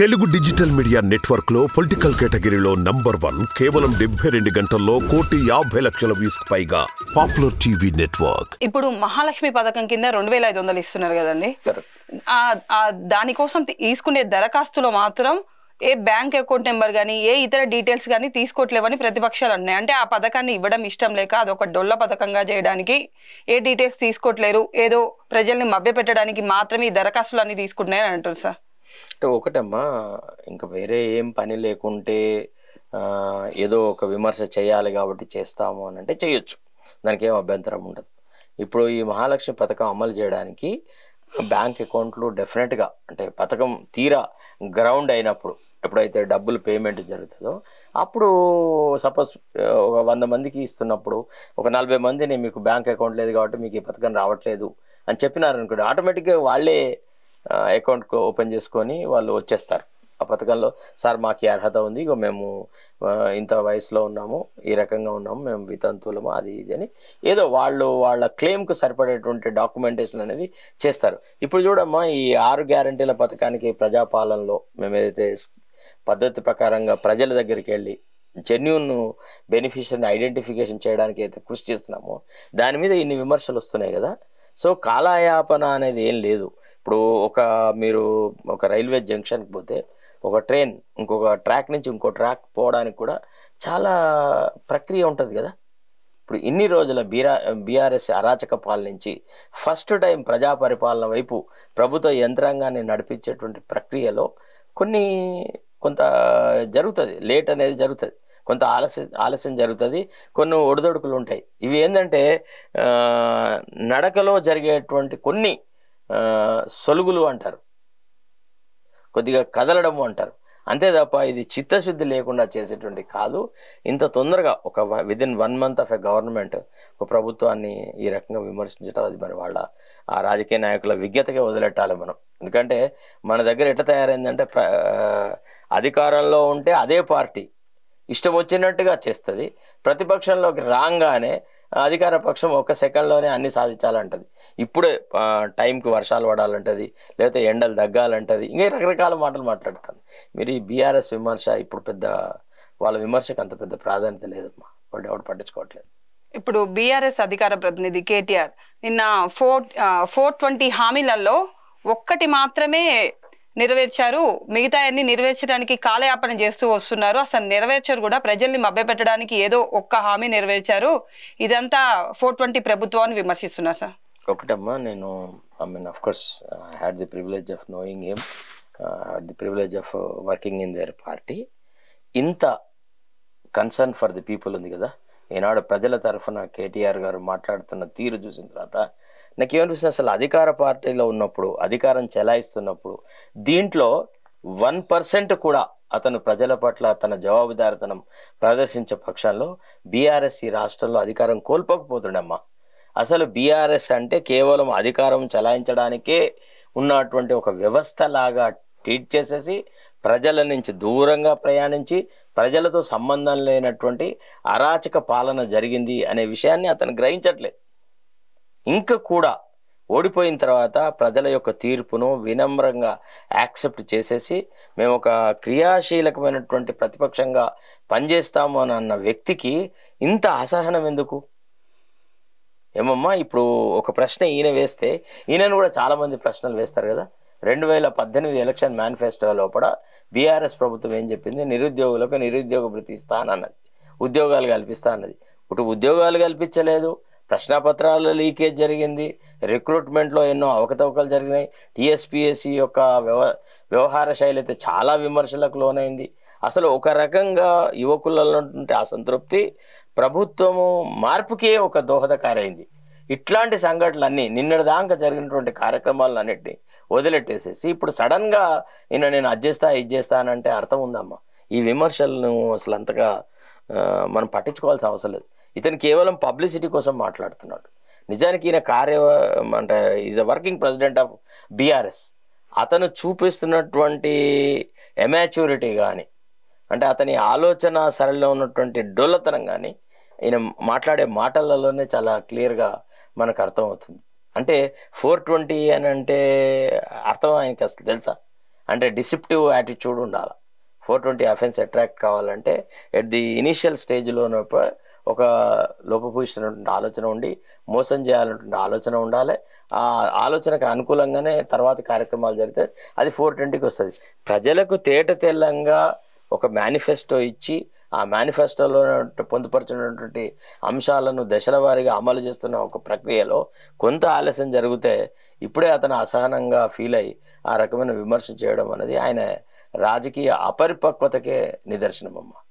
Telugu digital media network లో political కేటగిరీలో number one కేవలం డెబ్బై రెండు గంటల్లో కోటి యాభై లక్షల వ్యూస్ పైగా పాపులర్ టీవీ నెట్వర్క్ ఇప్పుడు మహాలక్ష్మి పథకం కింద రెండు వేల ఐదు వందలు ఇస్తున్నారు కదండి దానికోసం తీసుకునే దరఖాస్తులో మాత్రం ఏ బ్యాంక్ అకౌంట్ నెంబర్ కానీ ఏ ఇతర డీటెయిల్స్ కానీ తీసుకోవట్లేవని ప్రతిపక్షాలు అన్నాయి అంటే ఆ పథకాన్ని ఇవ్వడం ఇష్టం లేక అది ఒక డొల్ల పథకంగా చేయడానికి ఏ డీటెయిల్స్ తీసుకోవట్లేరు ఏదో ప్రజల్ని మభ్యపెట్టడానికి మాత్రమే ఈ దరఖాస్తులు అన్ని తీసుకుంటున్నాయని అంటారు సార్ అంటే ఒకటమ్మా ఇంక వేరే ఏం పని లేకుంటే ఏదో ఒక విమర్శ చేయాలి కాబట్టి చేస్తాము అని అంటే చేయొచ్చు దానికి ఏం అభ్యంతరం ఉండదు ఇప్పుడు ఈ మహాలక్ష్మి పథకం అమలు చేయడానికి బ్యాంక్ అకౌంట్లు డెఫినెట్గా అంటే పథకం తీరా గ్రౌండ్ అయినప్పుడు ఎప్పుడైతే డబ్బులు పేమెంట్ జరుగుతుందో అప్పుడు సపోజ్ ఒక వంద మందికి ఇస్తున్నప్పుడు ఒక నలభై మందిని మీకు బ్యాంక్ అకౌంట్ లేదు కాబట్టి మీకు ఈ పథకం రావట్లేదు అని చెప్పినారనుకోండి ఆటోమేటిక్గా వాళ్ళే అకౌంట్ ఓపెన్ చేసుకొని వాళ్ళు వచ్చేస్తారు ఆ పథకంలో సార్ మాకు అర్హత ఉంది ఇక మేము ఇంత వయసులో ఉన్నాము ఈ రకంగా ఉన్నాము మేము వితంతులము అది ఇది అని ఏదో వాళ్ళు వాళ్ళ క్లెయిమ్కు సరిపడేటువంటి డాక్యుమెంటేషన్ అనేది చేస్తారు ఇప్పుడు చూడమ్మా ఈ ఆరు గ్యారంటీల పథకానికి ప్రజాపాలనలో మేము ఏదైతే పద్ధతి ప్రకారంగా ప్రజల దగ్గరికి వెళ్ళి జెన్యున్ బెనిఫిషియర్ని ఐడెంటిఫికేషన్ చేయడానికి అయితే కృషి చేస్తున్నామో దాని మీద ఇన్ని విమర్శలు వస్తున్నాయి కదా సో కాలయాపన అనేది ఏం లేదు ఇప్పుడు ఒక మీరు ఒక రైల్వే జంక్షన్కి పోతే ఒక ట్రైన్ ఇంకొక ట్రాక్ నుంచి ఇంకో ట్రాక్ పోవడానికి కూడా చాలా ప్రక్రియ ఉంటుంది కదా ఇప్పుడు ఇన్ని రోజుల బీరా బీఆర్ఎస్ అరాచక పాలనుంచి ఫస్ట్ టైం ప్రజా పరిపాలన వైపు ప్రభుత్వ యంత్రాంగాన్ని నడిపించేటువంటి ప్రక్రియలో కొన్ని కొంత జరుగుతుంది లేట్ అనేది జరుగుతుంది కొంత ఆలస్యం ఆలస్యం జరుగుతుంది కొన్ని ఒడిదొడుకులు ఉంటాయి ఇవి ఏంటంటే నడకలో జరిగేటువంటి కొన్ని సొలుగులు అంటారు కొద్దిగా కదలడము అంటారు అంతే తప్ప ఇది చిత్తశుద్ధి లేకుండా చేసేటువంటి కాదు ఇంత తొందరగా ఒక within one month of a government ఒక ప్రభుత్వాన్ని ఈ రకంగా విమర్శించడం అది మరి వాళ్ళ ఆ రాజకీయ నాయకుల విజ్ఞతగా వదిలెట్టాలి మనం ఎందుకంటే మన దగ్గర ఎట్లా తయారైందంటే అధికారంలో ఉంటే అదే పార్టీ ఇష్టం వచ్చినట్టుగా చేస్తుంది ప్రతిపక్షంలోకి రాగానే అధికార పక్షం ఒక్క సెకండ్లోనే అన్ని సాధించాలంటది ఇప్పుడే టైంకి వర్షాలు పడాలంటది లేకపోతే ఎండలు తగ్గాలంటది ఇంకా రకరకాల మాటలు మాట్లాడుతుంది మీరు ఈ బీఆర్ఎస్ విమర్శ ఇప్పుడు పెద్ద వాళ్ళ విమర్శకు అంత పెద్ద ప్రాధాన్యత లేదమ్మా వాడు ఎవరు పట్టించుకోవట్లేదు ఇప్పుడు బీఆర్ఎస్ అధికార ప్రతినిధి కేటీఆర్ నిన్న ఫోర్ ఫోర్ ట్వంటీ హామీలలో ఒక్కటి మాత్రమే నెరవేర్చారు మిగతా అన్ని నెరవేర్చడానికి కాలయాపన చేస్తూ వస్తున్నారు అసలు నెరవేర్చరు కూడా ప్రజల్ని మభ్యపెట్టడానికి ఏదో ఒక్క హామీ నెరవేర్చారు ఇదంతా ఫోర్ ట్వంటీ ప్రభుత్వాన్ని విమర్శిస్తున్నారు సార్ ఒకటమ్మా నేను I mean of course had the privilege of knowing him had the privilege of working in their party ఇంత కన్సర్న్ ఫర్ ది పీపుల్ ఉంది కదా ఈనాడు ప్రజల తరఫున కేటీఆర్ గారు మాట్లాడుతున్న తీరు చూసిన తర్వాత నాకేమనిపిస్తుంది అసలు అధికార పార్టీలో ఉన్నప్పుడు అధికారం చెలాయిస్తున్నప్పుడు దీంట్లో వన్ పర్సెంట్ కూడా అతను ప్రజల పట్ల తన జవాబుదారితనం ప్రదర్శించే పక్షంలో బీఆర్ఎస్ ఈ రాష్ట్రంలో అధికారం కోల్పోకపోతుండమ్మా అసలు బీఆర్ఎస్ అంటే కేవలం అధికారం చలాయించడానికే ఉన్నటువంటి ఒక వ్యవస్థ లాగా ట్రీట్ చేసేసి ప్రజల నుంచి దూరంగా ప్రయాణించి ప్రజలతో సంబంధం లేనటువంటి అరాచక పాలన జరిగింది అనే విషయాన్ని అతను గ్రహించట్లేదు ఇంకా కూడా ఓడిపోయిన తర్వాత ప్రజల యొక్క తీర్పును వినమ్రంగా యాక్సెప్ట్ చేసేసి మేము ఒక క్రియాశీలకమైనటువంటి ప్రతిపక్షంగా పనిచేస్తాము అని అన్న వ్యక్తికి ఇంత అసహనం ఎందుకు ఏమమ్మా ఇప్పుడు ఒక ప్రశ్న ఈయన వేస్తే ఈయనను కూడా చాలామంది ప్రశ్నలు వేస్తారు కదా రెండు వేల పద్దెనిమిది ఎలక్షన్ మేనిఫెస్టో లోపల బీఆర్ఎస్ ప్రభుత్వం ఏం చెప్పింది నిరుద్యోగులకు నిరుద్యోగ భృతి అన్నది ఉద్యోగాలు కల్పిస్తా అన్నది ఇటు ఉద్యోగాలు కల్పించలేదు ప్రశ్నాపత్రాల లీకేజ్ జరిగింది రిక్రూట్మెంట్లో ఎన్నో అవకతవకలు జరిగినాయి టీఎస్పిఎస్సి యొక్క వ్యవ వ్యవహార శైలి అయితే చాలా విమర్శలకు లోనైంది అసలు ఒక రకంగా యువకులలో అసంతృప్తి ప్రభుత్వము మార్పుకే ఒక దోహదకారైంది ఇట్లాంటి సంఘటనలన్నీ దాకా జరిగినటువంటి కార్యక్రమాలన్నింటినీ వదిలెట్టేసేసి ఇప్పుడు సడన్గా నిన్న నేను అది చేస్తా ఇది చేస్తానంటే అర్థం ఉందమ్మా ఈ విమర్శలను అసలు అంతగా మనం పట్టించుకోవాల్సిన అవసరం లేదు ఇతను కేవలం పబ్లిసిటీ కోసం మాట్లాడుతున్నాడు నిజానికి ఈయన కార్య అంటే is a working president of BRS అతను చూపిస్తున్నటువంటి ఎమాచ్యూరిటీ కానీ అంటే అతని ఆలోచన సరళిలో ఉన్నటువంటి డొల్లతనం కానీ ఈయన మాట్లాడే మాటలలోనే చాలా క్లియర్గా మనకు అర్థమవుతుంది అంటే ఫోర్ ట్వంటీ అని అంటే అర్థం ఆయనకి అసలు తెలుసా అంటే డిసిప్టివ్ యాటిట్యూడ్ ఉండాలి ఫోర్ ట్వంటీ అఫెన్స్ అట్రాక్ట్ కావాలంటే ఎట్ ది ఇనిషియల్ స్టేజ్లో ఉన్నప్పుడు ఒక లోపభూయిష్టమైనటువంటి ఆలోచన ఉండి మోసం చేయాలన్నటువంటి ఆలోచన ఉండాలి ఆ ఆలోచనకు అనుకూలంగానే తర్వాత కార్యక్రమాలు జరిగితే అది ఫోర్ ట్వంటీకి వస్తుంది ప్రజలకు తేట తెల్లంగా ఒక మేనిఫెస్టో ఇచ్చి ఆ మేనిఫెస్టోలో పొందుపరిచినటువంటి అంశాలను దశల వారీగా అమలు చేస్తున్న ఒక ప్రక్రియలో కొంత ఆలస్యం జరిగితే ఇప్పుడే అతను అసహనంగా ఫీల్ అయ్యి ఆ రకమైన విమర్శ చేయడం అనేది ఆయన రాజకీయ అపరిపక్వతకే నిదర్శనమమ్మా